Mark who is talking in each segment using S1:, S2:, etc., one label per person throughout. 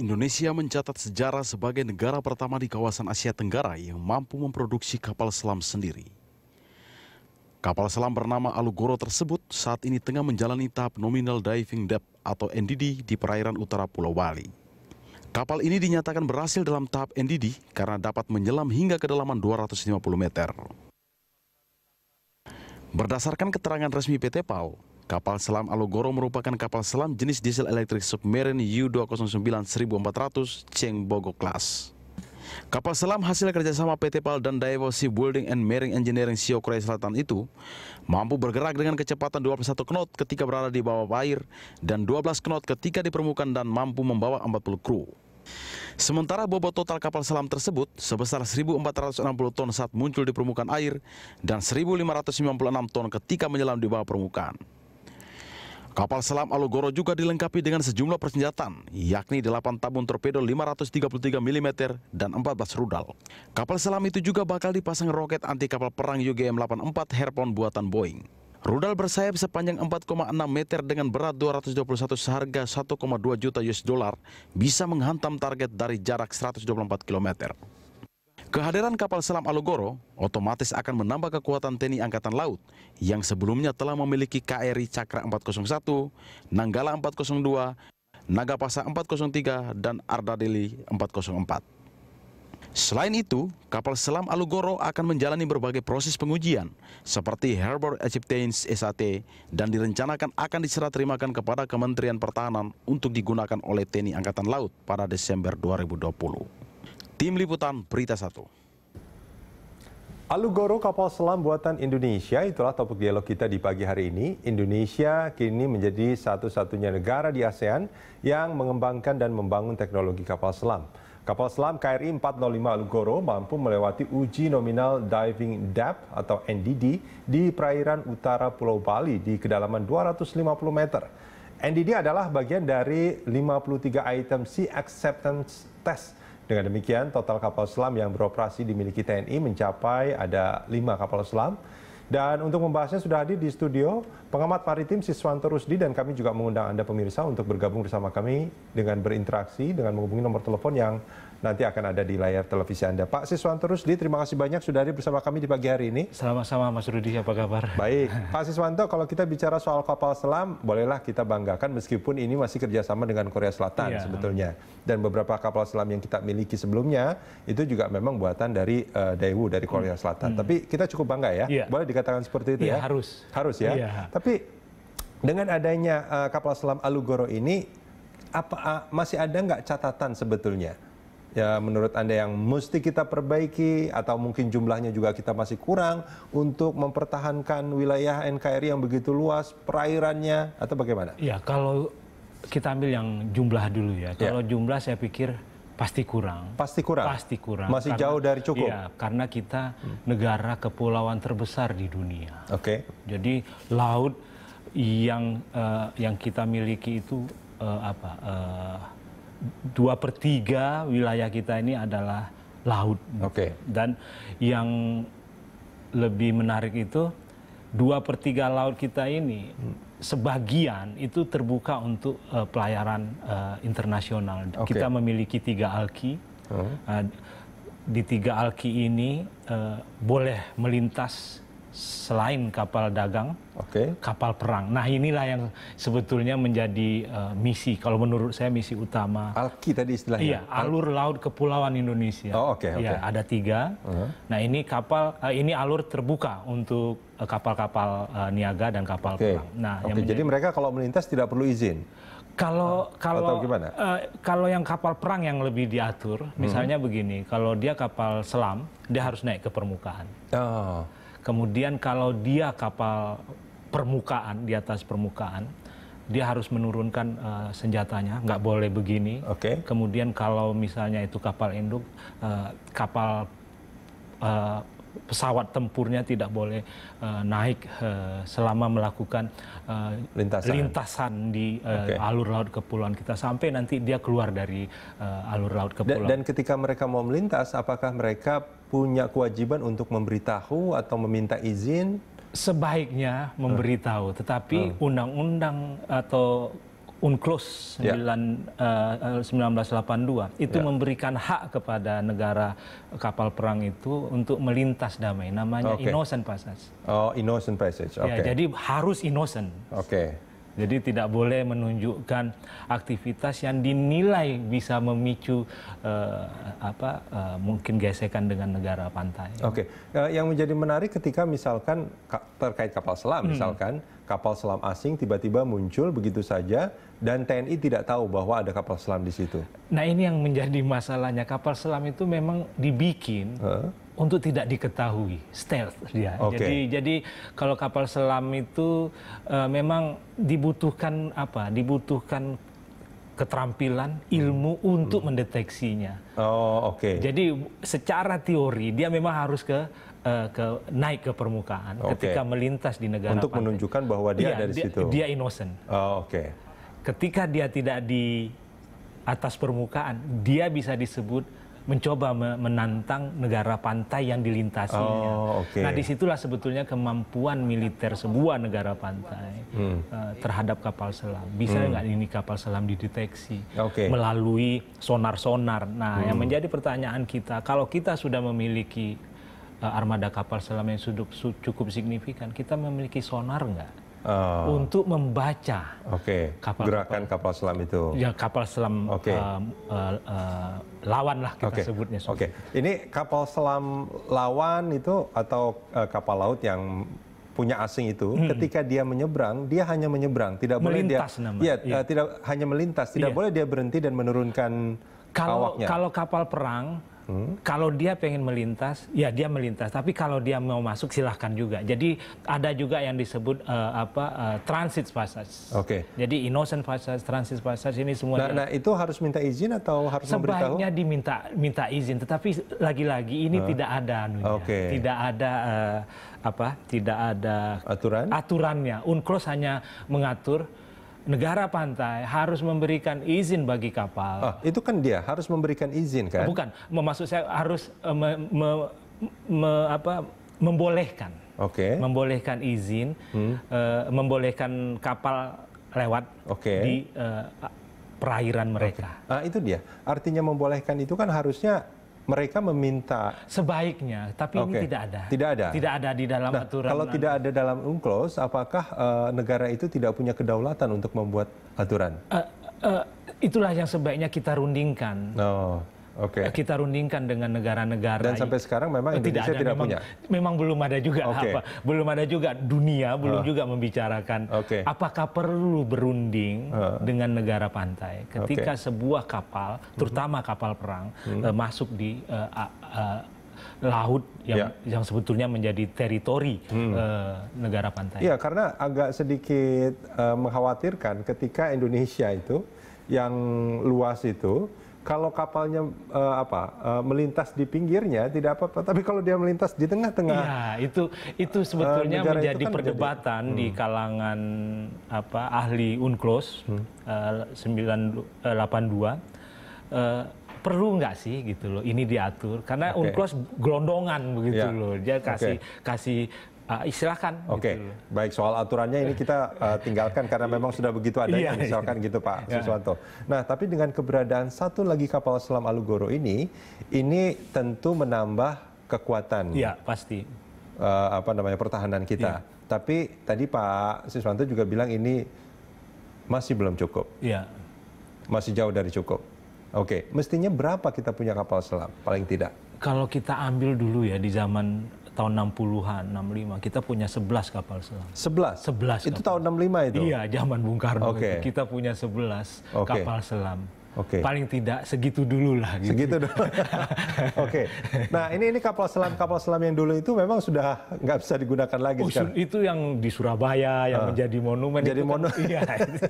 S1: Indonesia mencatat sejarah sebagai negara pertama di kawasan Asia Tenggara yang mampu memproduksi kapal selam sendiri. Kapal selam bernama Alugoro tersebut saat ini tengah menjalani tahap nominal diving depth atau NDD di perairan utara Pulau Bali. Kapal ini dinyatakan berhasil dalam tahap NDD karena dapat menyelam hingga kedalaman 250 meter. Berdasarkan keterangan resmi PT PAL. Kapal selam Alugoro merupakan kapal selam jenis diesel elektrik submarine U-209-1400 Cheng Bogo Class. Kapal selam hasil kerjasama PT PAL dan Daiwa Shipbuilding and Marine Engineering Sio Korea Selatan itu mampu bergerak dengan kecepatan 21 knot ketika berada di bawah air dan 12 knot ketika di permukaan dan mampu membawa 40 kru. Sementara bobot total kapal selam tersebut sebesar 1.460 ton saat muncul di permukaan air dan 1.596 ton ketika menyelam di bawah permukaan. Kapal selam Alugoro juga dilengkapi dengan sejumlah persenjataan, yakni 8 tabung torpedo 533 mm dan 14 rudal. Kapal selam itu juga bakal dipasang roket anti kapal perang UGM-84 Herpon buatan Boeing. Rudal bersayap sepanjang 4,6 meter dengan berat 221 seharga 1,2 juta US dollar bisa menghantam target dari jarak 124 kilometer. Kehadiran kapal selam Alugoro otomatis akan menambah kekuatan TNI Angkatan Laut yang sebelumnya telah memiliki KRI Cakra 401, Nanggala 402, Nagapasa 403, dan Ardadeli 404. Selain itu, kapal selam Alugoro akan menjalani berbagai proses pengujian seperti Harbor Acceptance SAT dan direncanakan akan diserah terimakan kepada Kementerian Pertahanan untuk digunakan oleh TNI Angkatan Laut pada Desember 2020. Tim Liputan Berita 1.
S2: Alugoro kapal selam buatan Indonesia itulah topik dialog kita di pagi hari ini. Indonesia kini menjadi satu-satunya negara di ASEAN yang mengembangkan dan membangun teknologi kapal selam. Kapal selam KRI 405 Alugoro mampu melewati uji nominal diving depth atau NDD di perairan utara Pulau Bali di kedalaman 250 meter. NDD adalah bagian dari 53 item sea acceptance test dengan demikian, total kapal selam yang beroperasi dimiliki TNI mencapai ada lima kapal selam. Dan untuk membahasnya sudah hadir di studio pengamat paritim Siswanto Rusdi dan kami juga mengundang Anda pemirsa untuk bergabung bersama kami dengan berinteraksi dengan menghubungi nomor telepon yang nanti akan ada di layar televisi Anda. Pak Siswanto Rusdi, terima kasih banyak sudah hadir bersama kami di pagi hari ini.
S3: Sama-sama Mas Rudi, apa kabar? Baik, Pak Siswanto, kalau kita bicara
S2: soal kapal selam, bolehlah kita banggakan meskipun ini masih kerjasama dengan Korea Selatan iya. sebetulnya. Dan beberapa kapal selam yang kita miliki sebelumnya itu juga memang buatan dari uh, Daewoo dari Korea hmm. Selatan. Hmm. Tapi kita cukup bangga ya, iya. boleh dikatakan seperti itu iya, ya? Harus. Harus ya. Iya. Tapi dengan adanya uh, kapal selam Alugoro ini, apa uh, masih ada nggak catatan sebetulnya? ya menurut Anda yang mesti kita perbaiki atau mungkin jumlahnya juga kita masih kurang untuk mempertahankan wilayah NKRI yang begitu luas, perairannya atau bagaimana?
S3: Ya, kalau kita ambil yang jumlah dulu ya. ya. Kalau jumlah saya pikir pasti kurang. Pasti kurang. Pasti kurang. Masih karena, jauh dari cukup. Iya, karena kita negara kepulauan terbesar di dunia. Oke. Okay. Jadi laut yang uh, yang kita miliki itu uh, apa? Uh, dua per tiga wilayah kita ini adalah laut. Oke. Okay. Dan yang lebih menarik itu dua per tiga laut kita ini sebagian itu terbuka untuk uh, pelayaran uh, internasional. Okay. Kita memiliki tiga alki. Hmm. Uh, di tiga alki ini uh, boleh melintas selain kapal dagang, okay. kapal perang. Nah inilah yang sebetulnya menjadi uh, misi, kalau menurut saya misi utama. Alki tadi istilahnya. Iya, alur laut kepulauan Indonesia. Oh oke. Okay, okay. Iya, ada tiga. Uh -huh. Nah ini kapal, uh, ini alur terbuka untuk eh, kapal-kapal uh, niaga dan kapal okay. perang. Nah, okay, yang menjadi... jadi
S2: mereka kalau melintas tidak perlu izin. Kalau kalau
S3: Uh, kalau yang kapal perang yang lebih diatur, misalnya hmm. begini, kalau dia kapal selam, dia harus naik ke permukaan. Oh. Kemudian kalau dia kapal permukaan di atas permukaan, dia harus menurunkan uh, senjatanya, nggak boleh begini. Okay. Kemudian kalau misalnya itu kapal induk, uh, kapal uh, pesawat tempurnya tidak boleh uh, naik uh, selama melakukan uh, lintasan. lintasan di uh, okay. alur laut kepulauan kita sampai nanti dia keluar dari uh, alur laut kepulauan. Dan,
S2: dan ketika mereka mau melintas, apakah mereka punya kewajiban
S3: untuk memberitahu atau meminta izin? Sebaiknya ah. memberitahu, tetapi ah. undang-undang hmm. atau UNCLOS yeah. uh, 1982 itu yeah. memberikan hak kepada negara kapal perang itu untuk melintas damai namanya okay. innocent passage. Oh, innocent passage. Okay. Ya, jadi harus innocent. Oke. Okay. Jadi tidak boleh menunjukkan aktivitas yang dinilai bisa memicu uh, apa uh, mungkin gesekan dengan negara pantai.
S2: Oke, okay. uh, eh, yang menjadi menarik ketika misalkan ka terkait kapal selam, hmm. misalkan kapal selam asing tiba-tiba muncul begitu saja dan TNI tidak tahu bahwa ada kapal selam di situ.
S3: Nah ini yang menjadi masalahnya kapal selam itu memang dibikin. Uh untuk tidak diketahui stealth dia. Okay. Jadi jadi kalau kapal selam itu uh, memang dibutuhkan apa? Dibutuhkan keterampilan, ilmu hmm. untuk hmm. mendeteksinya. Oh, oke. Okay. Jadi secara teori dia memang harus ke eh, ke naik ke permukaan okay. ketika melintas di negara untuk pantai.
S2: menunjukkan bahwa dia, dia ada di dia, situ. Dia innocent. Oh, oke. Okay.
S3: Ketika dia tidak di atas permukaan, dia bisa disebut mencoba menantang negara pantai yang dilintasinya. Oh, okay. Nah disitulah sebetulnya kemampuan militer sebuah negara pantai hmm. uh, terhadap kapal selam. Bisa hmm. nggak hmm. ini kapal selam dideteksi okay. melalui sonar-sonar? Nah hmm. yang menjadi pertanyaan kita, kalau kita sudah memiliki uh, armada kapal selam yang cukup signifikan, kita memiliki sonar nggak? Oh. untuk membaca
S2: okay. kapal, gerakan kapal selam itu. Ya
S3: kapal selam
S2: okay. uh, eh, uh, eh, uh, eh, lawan
S3: lah
S1: kita
S2: okay. sebutnya. Oke, okay. ini kapal selam lawan itu atau uh, kapal laut yang punya asing itu, hmm. ketika dia menyeberang, dia hanya menyeberang, tidak melintas boleh dia, namanya. Ya, iya. iya. tidak hanya melintas, tidak iya. boleh dia berhenti dan menurunkan
S3: kalau, Kalau kapal perang kalau dia pengen melintas, ya dia melintas. Tapi kalau dia mau masuk silahkan juga. Jadi ada juga yang disebut uh, apa uh, transit passage. Oke. Okay. Jadi innocent passage, transit passage ini semua. Nah, nah itu harus minta izin atau harus Sebaiknya diminta minta izin. Tetapi lagi-lagi ini tidak ada Oke. Okay. Tidak ada uh, apa? Tidak ada aturan. Aturannya. Unclos hanya mengatur negara pantai harus memberikan izin bagi kapal. Ah, itu kan dia harus memberikan izin kan? Bukan, maksud saya harus me, eh, me, me, me, apa, membolehkan. Oke. Okay. Membolehkan izin, hmm. uh, membolehkan kapal lewat okay. di uh, perairan mereka. Okay. Ah, itu
S2: dia. Artinya membolehkan itu kan harusnya mereka meminta
S3: sebaiknya, tapi okay. ini tidak ada. Tidak ada. Tidak ada di dalam nah, aturan. Kalau tidak ada dalam UNCLOS, apakah uh,
S2: negara itu tidak punya kedaulatan untuk membuat aturan?
S3: Uh, uh, itulah yang sebaiknya kita rundingkan. Oh okay. kita rundingkan dengan negara-negara. Dan sampai sekarang memang oh, Indonesia tidak, ada, tidak memang, punya. Memang belum ada juga okay. apa, belum ada juga dunia belum uh. juga membicarakan okay. apakah perlu berunding uh. dengan negara pantai ketika okay. sebuah kapal, mhm. terutama kapal perang hmm. uh, masuk di uh, uh, laut yang ya. yang sebetulnya menjadi teritori hmm. e, negara pantai.
S2: Iya, karena agak sedikit e, mengkhawatirkan ketika Indonesia itu yang luas itu kalau kapalnya uh, apa uh, melintas di pinggirnya tidak apa-apa tapi kalau dia melintas di tengah-tengah ya
S3: itu itu eh, sebetulnya uh, menjadi itu kan perdebatan menjadi, di hmm. kalangan apa ahli UNCLOS hmm. uh, 982 uh, perlu nggak sih gitu loh ini diatur karena okay. unclos gelondongan begitu yeah. loh dia kasih okay. kasih uh, istilahkan. Gitu Oke, okay. gitu. baik soal aturannya ini kita
S2: uh, tinggalkan karena memang sudah begitu ada yeah, iya. misalkan gitu Pak yeah. Suswanto. Nah, tapi dengan keberadaan satu lagi kapal selam Alugoro ini, ini tentu menambah kekuatan. Iya, pasti. Uh, apa namanya pertahanan kita. Yeah. Tapi tadi Pak Suswanto juga bilang ini masih belum cukup. Iya. Masih jauh dari cukup. Oke, okay. mestinya berapa kita punya kapal selam paling tidak?
S3: Kalau kita ambil dulu ya di zaman tahun 60-an, 65, kita punya 11 kapal selam. 11? 11. Itu kapal. tahun 65 itu? Iya, zaman Bung Karno. Okay. Kita punya 11 okay. kapal selam. Oke. Okay. Paling tidak segitu dulu lah. Gitu. Segitu dulu. Oke. okay. Nah ini ini
S2: kapal selam kapal selam yang dulu itu memang sudah nggak bisa digunakan lagi oh,
S3: Itu yang di Surabaya yang uh, menjadi monumen. Jadi kan? monumen. Kan, iya.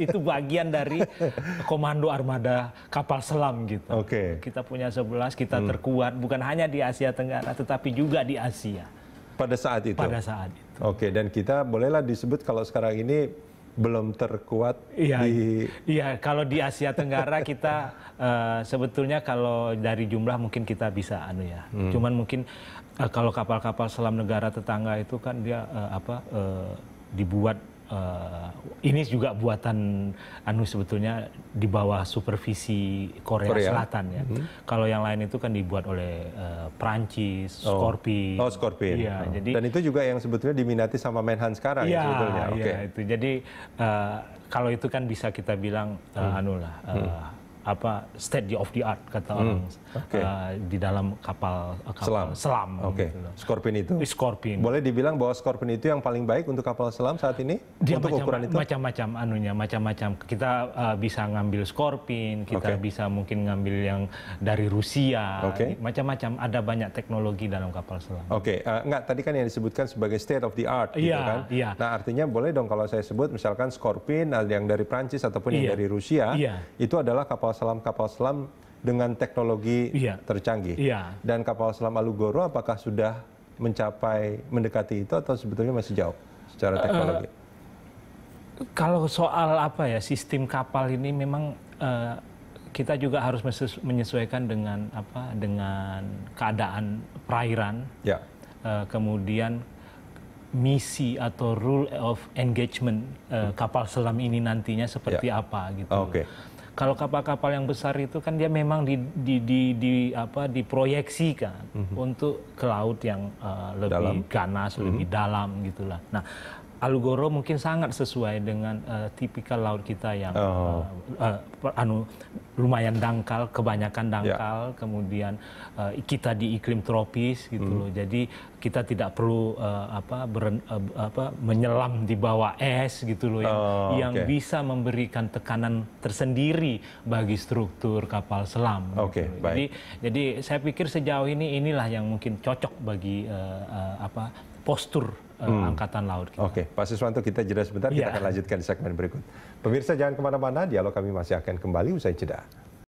S3: Itu bagian dari komando armada kapal selam gitu. Oke. Okay. Kita punya 11, kita hmm. terkuat bukan hanya di Asia Tenggara tetapi juga di Asia. Pada saat itu. Pada saat itu.
S2: Oke, okay, dan kita bolehlah disebut kalau sekarang ini belum terkuat iya, di
S3: Iya, kalau di Asia Tenggara kita uh, sebetulnya kalau dari jumlah mungkin kita bisa anu ya. Hmm. Cuman mungkin uh, kalau kapal-kapal selam negara tetangga itu kan dia uh, apa uh, dibuat uh, ini juga buatan anu sebetulnya di bawah supervisi Korea, Korea. Selatan ya. Mm -hmm. Kalau yang lain itu kan dibuat oleh uh, eh, Prancis, oh. Scorpion. Oh, Scorpion. Iya, oh. jadi
S2: Dan itu juga yang sebetulnya diminati sama Menhan sekarang ya, ya sebetulnya. Iya, Oke.
S3: itu. Jadi uh, kalau itu kan bisa kita bilang uh, hmm. anu lah uh, hmm apa state of the art kata hmm. orang okay. uh, di dalam kapal, kapal selam. selam Oke. Okay. Gitu. Scorpion itu. Scorpion.
S2: Boleh dibilang bahwa Scorpion itu yang paling baik untuk kapal selam saat ini Dia untuk macam, ukuran itu.
S3: Macam-macam anunya, macam-macam. Kita uh, bisa ngambil Scorpion, kita okay. bisa mungkin ngambil yang dari Rusia. Okay. Macam-macam ada banyak teknologi dalam kapal selam.
S2: Oke, okay. uh, enggak tadi kan yang disebutkan sebagai state of the art yeah, gitu iya, kan. Yeah. Nah, artinya boleh dong kalau saya sebut misalkan Scorpion yang dari Prancis ataupun yeah. yang iya. dari Rusia, yeah. itu adalah kapal selam kapal selam dengan teknologi iya. tercanggih. Iya. Dan kapal selam Alugoro apakah sudah mencapai mendekati itu atau sebetulnya masih jauh secara teknologi?
S3: Uh, kalau soal apa ya sistem kapal ini memang uh, kita juga harus menyesuaikan dengan apa dengan keadaan perairan. Ya. Uh, kemudian misi atau rule of engagement uh, kapal selam ini nantinya seperti ya. apa gitu. Oke. Okay kalau kapal-kapal yang besar itu kan dia memang di, di, di, di apa diproyeksikan mm -hmm. untuk ke laut yang uh, lebih dalam. ganas, mm -hmm. lebih mhm. dalam gitulah. Nah, Alugoro mungkin sangat sesuai dengan uh, tipikal laut kita yang oh. uh, uh, anu lumayan dangkal, kebanyakan ya. dangkal, yeah. kemudian uh, kita di iklim tropis gitu mm. loh. Jadi kita tidak perlu uh, apa, beren, uh, apa menyelam di bawah es gitu loh yang, oh, yang bisa memberikan tekanan tersendiri bagi struktur kapal selam.
S2: okay, gitu. Jadi
S3: jadi saya pikir sejauh ini inilah yang mungkin cocok bagi uh, uh, apa postur Hmm. Eh, Angkatan Laut. Oke,
S2: Oke, Pak Siswanto kita jeda sebentar, yeah. kita iya. akan lanjutkan di segmen berikut. Pemirsa jangan kemana-mana, dialog kami masih akan kembali usai jeda.